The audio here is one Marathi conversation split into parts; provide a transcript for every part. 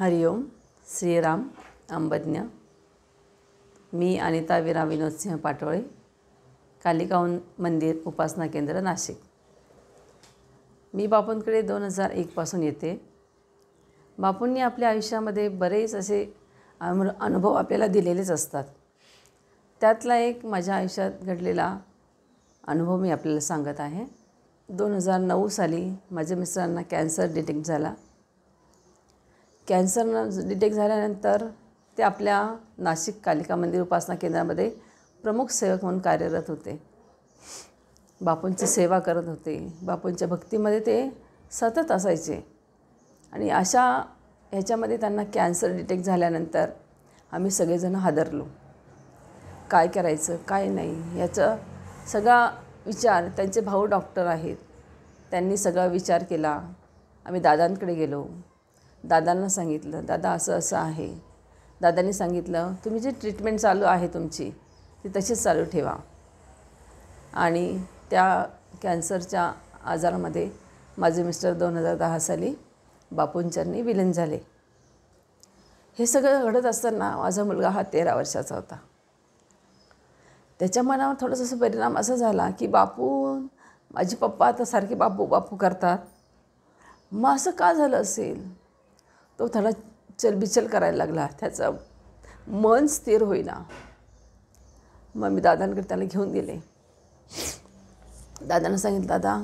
हरिओम श्रीराम अंबज्ञ मी अनिता विरा विनोदसिंह पाटोळे कालिकाऊन मंदिर उपासना केंद्र नाशिक मी बापूंकडे दोन हजार एकपासून येते बापूंनी आपल्या आयुष्यामध्ये बरेच असे अनुभव आपल्याला दिलेलेच असतात त्यातला एक माझ्या आयुष्यात घडलेला अनुभव मी आपल्याला सांगत आहे दोन हजार नऊ साली माझ्या मिस्टरांना कॅन्सर डिटेक्ट झाला कॅन्सरनं डिटेक्ट झाल्यानंतर ते आपल्या नाशिक कालिका मंदिर उपासना केंद्रामध्ये प्रमुख सेवक म्हणून कार्यरत होते बापूंची सेवा करत होते बापूंच्या भक्तीमध्ये ते सतत असायचे आणि अशा ह्याच्यामध्ये त्यांना कॅन्सर डिटेक्ट झाल्यानंतर आम्ही सगळेजण हादरलो काय करायचं काय नाही याचा सगळा विचार त्यांचे भाऊ डॉक्टर आहेत त्यांनी सगळा विचार केला आम्ही दादांकडे गेलो दादांना सांगितलं दादा असं असं आहे दादांनी सांगितलं तुम्ही जी ट्रीटमेंट चालू आहे तुमची ती तशीच चालू ठेवा आणि त्या कॅन्सरच्या आजारामध्ये माझे मिस्टर दोन हजार दहा साली बापूंच्यांनी विलीन झाले हे सगळं घडत असताना माझा मुलगा हा तेरा वर्षाचा होता त्याच्या मनावर थोडंसं असं परिणाम असा झाला की बापू माझे पप्पा आता सारखे बापू बापू करतात मग असं का झालं असेल तो त्याला चलबिचल करायला लागला त्याचं मन स्थिर होईना मग मी दादांकडे त्याला घेऊन गेले दादानं सांगितलं दादा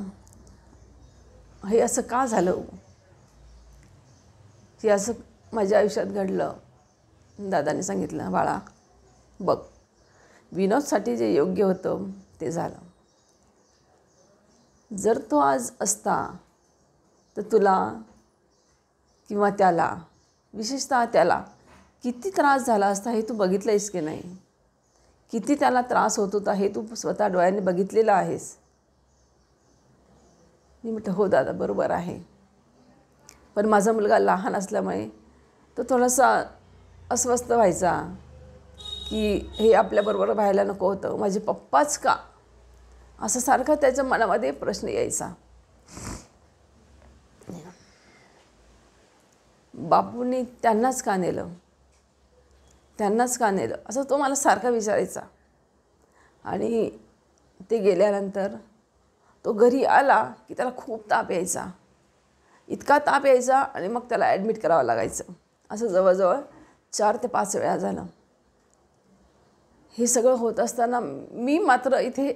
हे असं का झालं हे असं माझ्या आयुष्यात घडलं दादाने सांगितलं बाळा बघ विनोदसाठी जे योग्य होतं ते झालं जर तो आज असता तर तुला किंवा त्याला विशेषतः त्याला किती त्रास झाला असता हे तू बघितलं आहेस की नाही किती त्याला त्रास होत होता हे तू स्वतः डोळ्याने बघितलेलं आहेस मी म्हटलं हो दादा बरोबर आहे पण माझा मुलगा लहान असल्यामुळे तो थोडासा अस्वस्थ व्हायचा की हे आपल्याबरोबर व्हायला नको होतं माझे पप्पाच का असं सारखा त्याच्या मनामध्ये प्रश्न यायचा बापूंनी त्यांनाच का नेलं त्यांनाच का नेलं असं तो मला सारखा विचारायचा आणि ते गेल्यानंतर तो घरी आला की त्याला खूप ताप यायचा इतका ताप यायचा आणि मग त्याला ॲडमिट करावं लागायचं असं जवळजवळ चार ते पाच वेळा झालं हे सगळं होत असताना मी मात्र इथे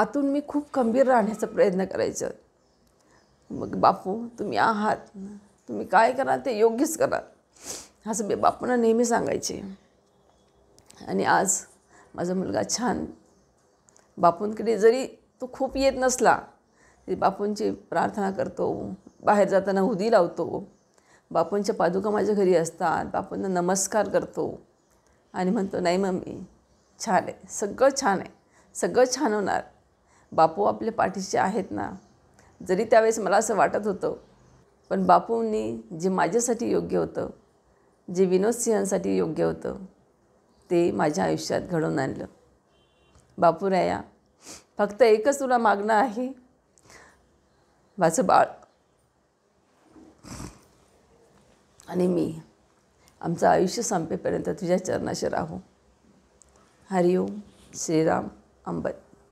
आतून मी खूप खंबीर राहण्याचा प्रयत्न करायचं मग बापू तुम्ही आहात तुम्ही काय करा ते योग्यच करा असं मी बापूंना नेहमी सांगायचे आणि आज माझा मुलगा छान बापूंकडे जरी तो खूप येत नसला तरी बापूंची प्रार्थना करतो बाहेर जाताना हुदी लावतो बापूंच्या पादुका माझ्या घरी असतात बापूंना नमस्कार करतो आणि म्हणतो नाही मम्मी छान आहे सगळं छान आहे सगळं छान होणार बापू आपले पाठीशी आहेत ना जरी त्यावेळेस मला असं वाटत होतं पण बापूंनी जे माझ्यासाठी योग्य होतं जे विनोद सिंहांसाठी योग्य होतं ते माझ्या आयुष्यात घडवून आणलं बापूराया फक्त एकच तुला मागणं आहे माझं बाळ आणि मी आमचं आयुष्य संपेपर्यंत तुझ्या चरणाशी राहू हरिओम श्रीराम अंबत